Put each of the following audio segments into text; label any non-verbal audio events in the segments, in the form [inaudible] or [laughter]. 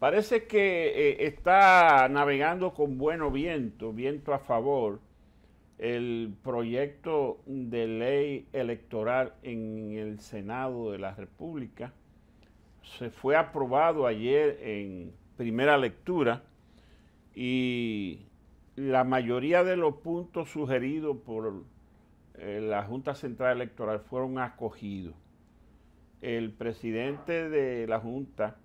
Parece que eh, está navegando con bueno viento, viento a favor, el proyecto de ley electoral en el Senado de la República. Se fue aprobado ayer en primera lectura y la mayoría de los puntos sugeridos por eh, la Junta Central Electoral fueron acogidos. El presidente de la Junta,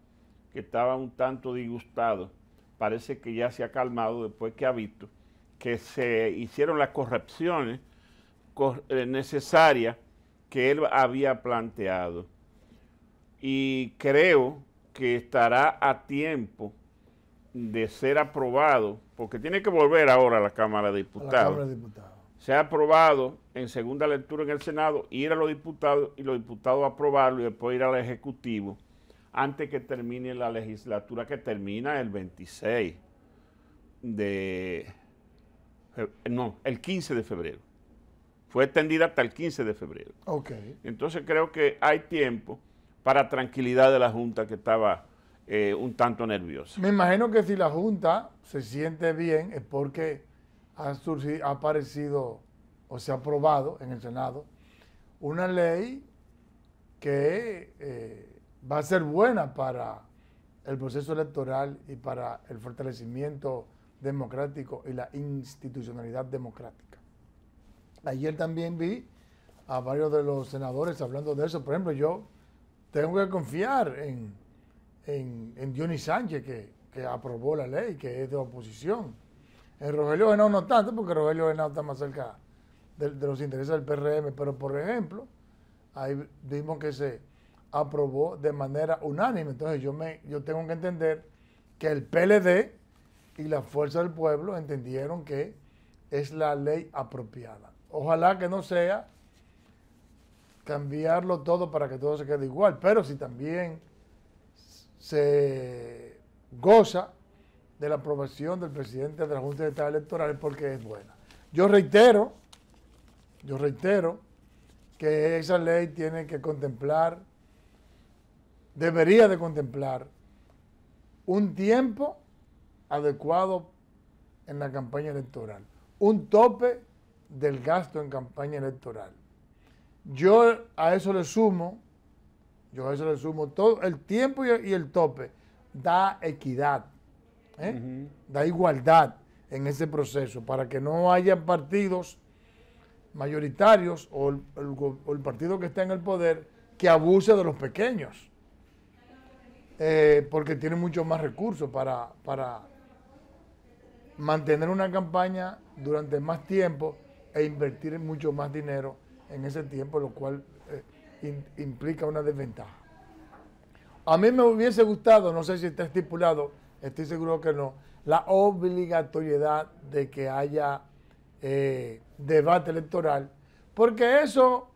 que estaba un tanto disgustado, parece que ya se ha calmado después que ha visto que se hicieron las correcciones eh, necesarias que él había planteado. Y creo que estará a tiempo de ser aprobado, porque tiene que volver ahora a la Cámara de Diputados. Se ha aprobado en segunda lectura en el Senado, ir a los diputados y los diputados aprobarlo y después ir al Ejecutivo antes que termine la legislatura que termina el 26 de... No, el 15 de febrero. Fue extendida hasta el 15 de febrero. Okay. Entonces creo que hay tiempo para tranquilidad de la Junta que estaba eh, un tanto nerviosa. Me imagino que si la Junta se siente bien es porque ha, surgido, ha aparecido o se ha aprobado en el Senado una ley que eh, va a ser buena para el proceso electoral y para el fortalecimiento democrático y la institucionalidad democrática. Ayer también vi a varios de los senadores hablando de eso. Por ejemplo, yo tengo que confiar en, en, Johnny Sánchez, que, aprobó la ley, que es de oposición. En Rogelio Genao no tanto, porque Rogelio Genao está más cerca de, de los intereses del PRM, pero por ejemplo, ahí vimos que se aprobó de manera unánime. Entonces yo, me, yo tengo que entender que el PLD y la Fuerza del Pueblo entendieron que es la ley apropiada. Ojalá que no sea cambiarlo todo para que todo se quede igual, pero si también se goza de la aprobación del presidente de la Junta de Estado Electoral porque es buena. Yo reitero, yo reitero que esa ley tiene que contemplar debería de contemplar un tiempo adecuado en la campaña electoral, un tope del gasto en campaña electoral. Yo a eso le sumo, yo a eso le sumo todo el tiempo y el tope. Da equidad, ¿eh? da igualdad en ese proceso para que no haya partidos mayoritarios o el, o el partido que está en el poder que abuse de los pequeños. Eh, porque tiene mucho más recursos para, mantener una campaña durante más tiempo e invertir mucho más dinero en ese tiempo, lo cual eh, implica una desventaja. A mí me hubiese gustado, no sé si está estipulado, estoy seguro que no, la obligatoriedad de que haya eh, debate electoral, porque eso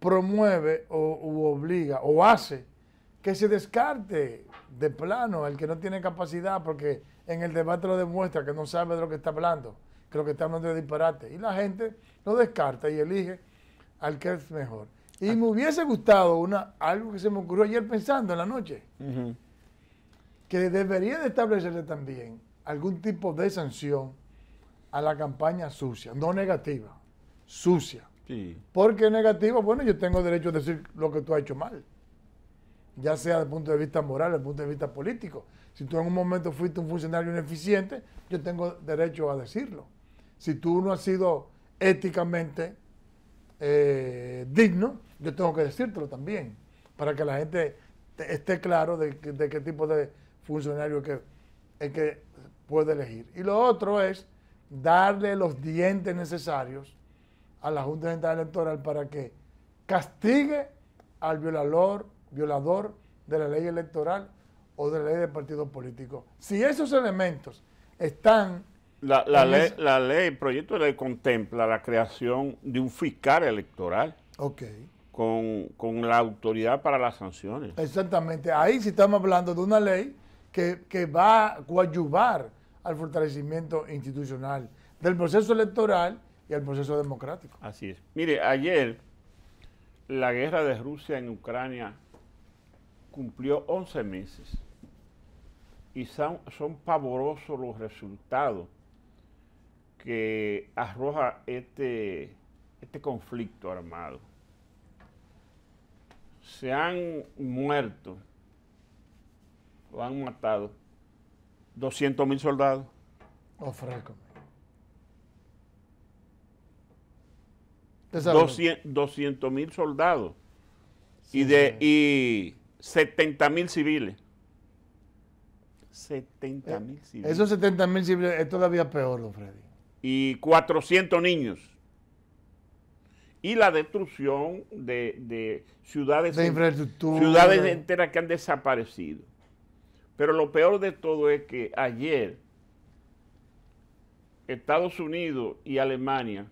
promueve o obliga o hace que se descarte de plano el que no tiene capacidad, porque en el debate lo demuestra, que no sabe de lo que está hablando, que lo que está hablando es disparate. Y la gente lo descarta y elige al que es mejor. Y ah. me hubiese gustado una, algo que se me ocurrió ayer pensando en la noche, que debería de establecerse también algún tipo de sanción a la campaña sucia, no negativa, sucia. Porque negativa, bueno, yo tengo derecho a decir lo que tú has hecho mal ya sea desde el punto de vista moral, desde el punto de vista político. Si tú en un momento fuiste un funcionario ineficiente, yo tengo derecho a decirlo. Si tú no has sido éticamente eh, digno, yo tengo que decírtelo también, para que la gente esté claro de, qué tipo de funcionario que, que puede elegir. Y lo otro es darle los dientes necesarios a la Junta Central Electoral para que castigue al violador violador de la ley electoral o de la ley de partido político. Si esos elementos están... La, ley, la ley, el proyecto de ley contempla la creación de un fiscal electoral. Ok. Con, la autoridad para las sanciones. Exactamente. Ahí sí estamos hablando de una ley que, que va a coadyuvar al fortalecimiento institucional del proceso electoral y al proceso democrático. Así es. Mire, ayer la guerra de Rusia en Ucrania cumplió 11 meses y son, pavorosos los resultados que arroja este, este conflicto armado. Se han muerto o han matado 200 mil soldados. Oh, franco. 200 mil soldados. y, de, 70 mil civiles. 70 mil eh, civiles. Esos 70 mil civiles es todavía peor, don Freddy. Y 400 niños. Y la destrucción de, de ciudades, de infraestructura. ciudades enteras que han desaparecido. Pero lo peor de todo es que ayer Estados Unidos y Alemania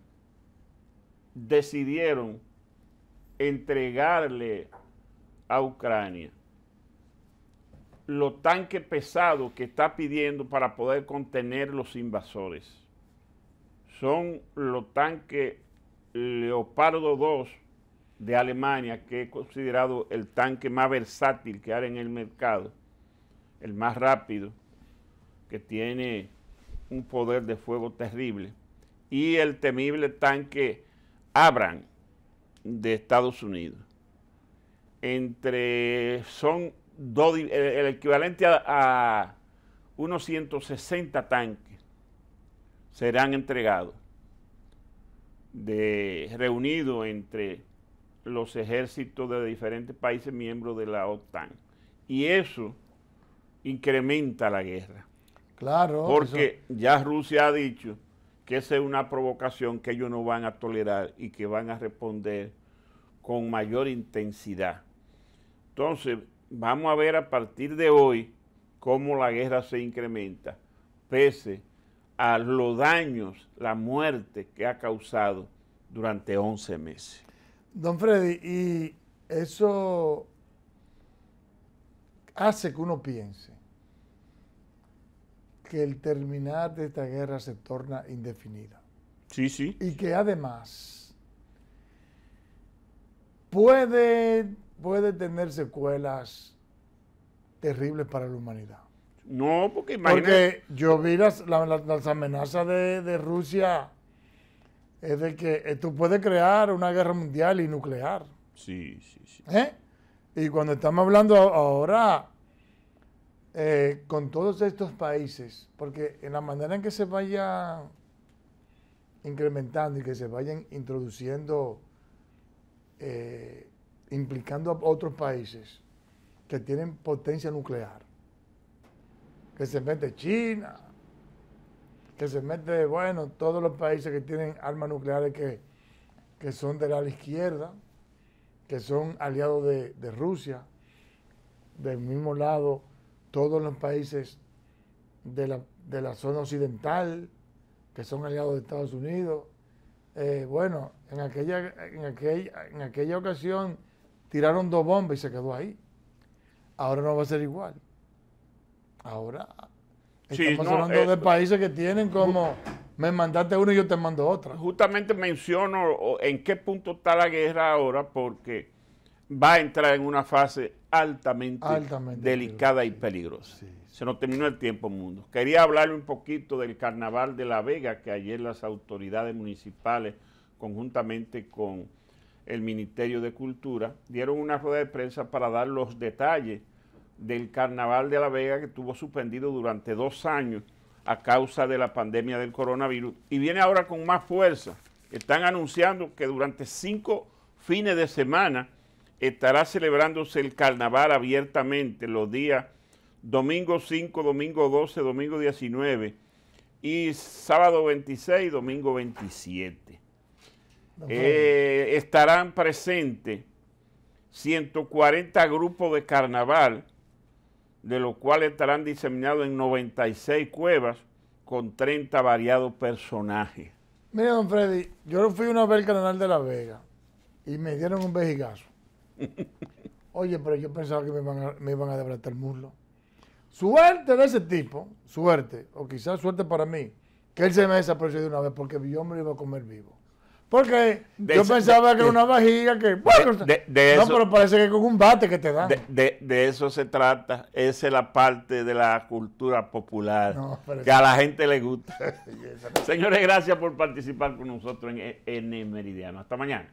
decidieron entregarle a Ucrania, los tanques pesados que está pidiendo para poder contener los invasores. Son los tanques Leopardo II de Alemania, que es considerado el tanque más versátil que hay en el mercado, el más rápido, que tiene un poder de fuego terrible, y el temible tanque Abram de Estados Unidos entre, son el, equivalente a, unos 160 tanques serán entregados, de, reunidos entre los ejércitos de diferentes países miembros de la OTAN. Y eso incrementa la guerra. Claro. Porque ya Rusia ha dicho que esa es una provocación que ellos no van a tolerar y que van a responder con mayor intensidad. Entonces, vamos a ver a partir de hoy cómo la guerra se incrementa, pese a los daños, la muerte que ha causado durante 11 meses. Don Freddy, y eso hace que uno piense que el terminar de esta guerra se torna indefinida. Sí, sí. Y que además puede puede tener secuelas terribles para la humanidad. No, porque imagínate. Porque yo vi las, amenazas de, Rusia, es de que eh, tú puedes crear una guerra mundial y nuclear. Sí, sí, sí. ¿Eh? Y cuando estamos hablando ahora eh, con todos estos países, porque en la manera en que se vaya incrementando y que se vayan introduciendo eh, implicando a otros países que tienen potencia nuclear, que se mete China, que se mete, bueno, todos los países que tienen armas nucleares que, son de la izquierda, que son aliados de, Rusia, del mismo lado todos los países de la, zona occidental, que son aliados de Estados Unidos. Eh, bueno, en aquella, en, aquella, en aquella ocasión tiraron dos bombas y se quedó ahí. Ahora no va a ser igual. Ahora estamos hablando eh, de países que tienen como me mandaste una y yo te mando otra. Justamente menciono en qué punto está la guerra ahora porque va a entrar en una fase altamente, delicada y peligrosa. Se nos terminó el tiempo, mundo. Quería hablarle un poquito del carnaval de La Vega que ayer las autoridades municipales conjuntamente con el Ministerio de Cultura, dieron una rueda de prensa para dar los detalles del Carnaval de la Vega que estuvo suspendido durante dos años a causa de la pandemia del coronavirus y viene ahora con más fuerza. Están anunciando que durante cinco fines de semana estará celebrándose el carnaval abiertamente los días domingo 5, domingo 12, domingo 19 y sábado 26, domingo 27. Eh, estarán presentes 140 grupos de carnaval, de los cuales estarán diseminados en 96 cuevas con 30 variados personajes. Mira, don Freddy, yo fui una vez al canal de la vega y me dieron un vejigazo. [laughs] Oye, pero yo pensaba que me iban a, me el muslo. Suerte de ese tipo, suerte, o quizás suerte para mí, que él se me desapareció de una vez porque yo me lo iba a comer vivo. Porque yo pensaba que era una vajilla que. no, pero parece que con un bate que te da. De, eso se trata. Esa es la parte de la cultura popular que a la gente le gusta. [laughs] Señores, gracias por participar con nosotros en, en e Meridiano. Hasta mañana.